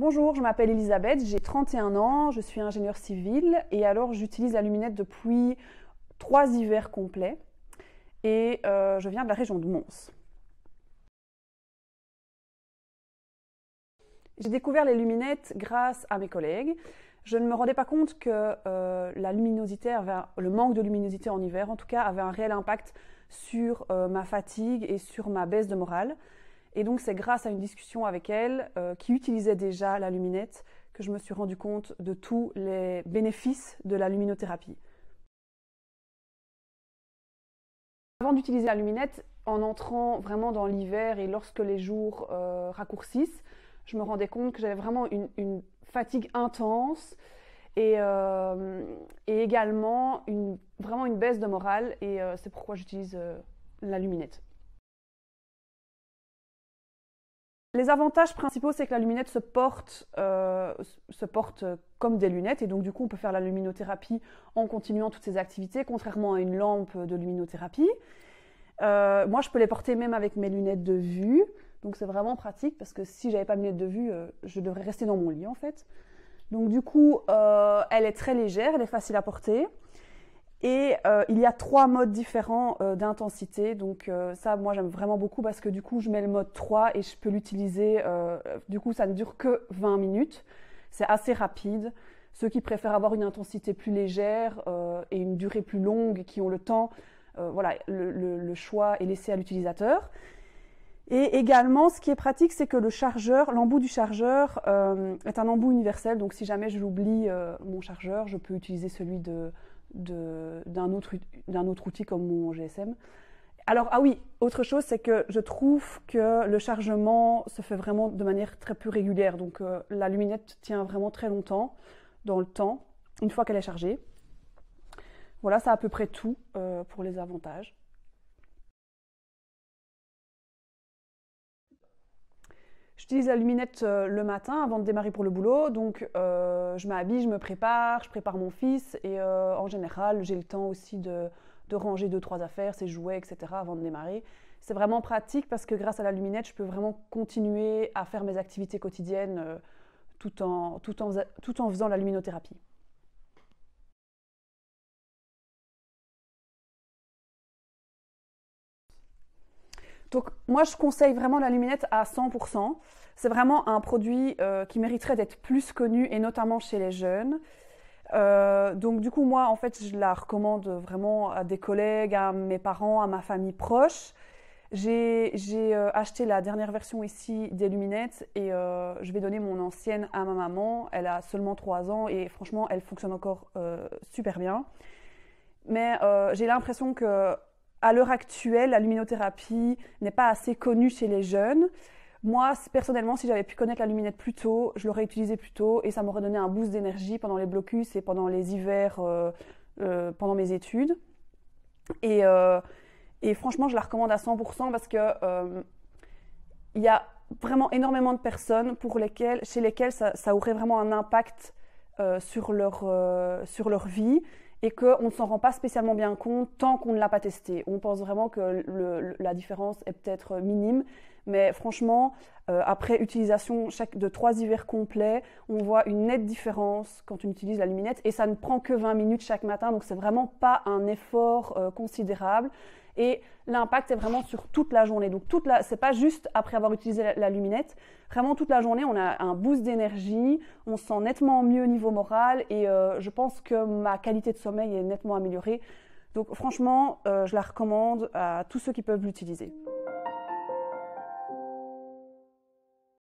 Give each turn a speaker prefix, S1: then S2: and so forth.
S1: Bonjour, je m'appelle Elisabeth, j'ai 31 ans, je suis ingénieure civile et alors j'utilise la luminette depuis trois hivers complets et euh, je viens de la région de Mons. J'ai découvert les luminettes grâce à mes collègues. Je ne me rendais pas compte que euh, la luminosité, le manque de luminosité en hiver en tout cas, avait un réel impact sur euh, ma fatigue et sur ma baisse de morale. Et donc c'est grâce à une discussion avec elle, euh, qui utilisait déjà la luminette, que je me suis rendu compte de tous les bénéfices de la luminothérapie. Avant d'utiliser la luminette, en entrant vraiment dans l'hiver et lorsque les jours euh, raccourcissent, je me rendais compte que j'avais vraiment une, fatigue intense et, euh, également vraiment une baisse de morale et c'est pourquoi j'utilise la luminette. Les avantages principaux, c'est que la luminette se porte, euh, se porte euh, comme des lunettes et donc du coup on peut faire la luminothérapie en continuant toutes ces activités, contrairement à une lampe de luminothérapie. Euh, moi, je peux les porter même avec mes lunettes de vue, donc c'est vraiment pratique parce que si j'avais pas mes lunettes de vue, je devrais rester dans mon lit en fait. Donc du coup, elle est très légère, elle est facile à porter. Et euh, il y a trois modes différents euh, d'intensité. Donc euh, ça, moi, j'aime vraiment beaucoup parce que du coup, je mets le mode 3 et je peux l'utiliser. du coup, ça ne dure que 20 minutes. C'est assez rapide. Ceux qui préfèrent avoir une intensité plus légère et une durée plus longue, qui ont le temps, voilà, le choix est laissé à l'utilisateur. Et également, ce qui est pratique, c'est que le chargeur, l'embout du chargeur euh, est un embout universel. Donc, si jamais je l'oublie, euh, mon chargeur, je peux utiliser celui d'un autre, outil comme mon GSM. Alors, ah oui, autre chose, c'est que je trouve que le chargement se fait vraiment de manière très peu régulière. Donc, euh, la luminette tient vraiment très longtemps dans le temps, une fois qu'elle est chargée. Voilà, c'est à peu près tout pour les avantages. J'utilise la luminette euh, le matin avant de démarrer pour le boulot, donc euh, je m'habille, je me prépare, je prépare mon fils et euh, en général j'ai le temps aussi de, ranger deux trois affaires, ses jouets, etc. avant de démarrer. C'est vraiment pratique parce que grâce à la luminette, je peux vraiment continuer à faire mes activités quotidiennes tout, en, tout, en, tout en faisant la luminothérapie. Donc moi, je conseille vraiment la luminette à 100%. C'est vraiment un produit euh, qui mériterait d'être plus connu et notamment chez les jeunes. Euh, donc du coup, moi, en fait, je la recommande vraiment à des collègues, à mes parents, à ma famille proche. J'ai euh, acheté la dernière version ici des luminettes et je vais donner mon ancienne à ma maman. Elle a seulement 3 ans et franchement, elle fonctionne encore super bien. Mais j'ai l'impression que à l'heure actuelle, la luminothérapie n'est pas assez connue chez les jeunes. Moi, personnellement, si j'avais pu connaître la luminette plus tôt, je l'aurais utilisée plus tôt et ça m'aurait donné un boost d'énergie pendant les blocus et pendant les hivers, euh, euh, pendant mes études. Euh, et, franchement, je la recommande à 100% parce que il y a vraiment énormément de personnes pour lesquelles, chez lesquelles ça, ça aurait vraiment un impact sur, leur, sur leur vie et qu'on ne s'en rend pas spécialement bien compte tant qu'on ne l'a pas testé. On pense vraiment que la différence est peut-être minime, mais franchement, euh, après utilisation chaque, de trois hivers complets, on voit une nette différence quand on utilise la luminette et ça ne prend que 20 minutes chaque matin, donc c'est vraiment pas un effort euh, considérable. Et l'impact est vraiment sur toute la journée. Donc toute la, c'est pas juste après avoir utilisé la, luminette. Vraiment toute la journée, on a un boost d'énergie, on se sent nettement mieux au niveau moral et euh, je pense que ma qualité de sommeil est nettement améliorée. Donc franchement, euh, je la recommande à tous ceux qui peuvent l'utiliser.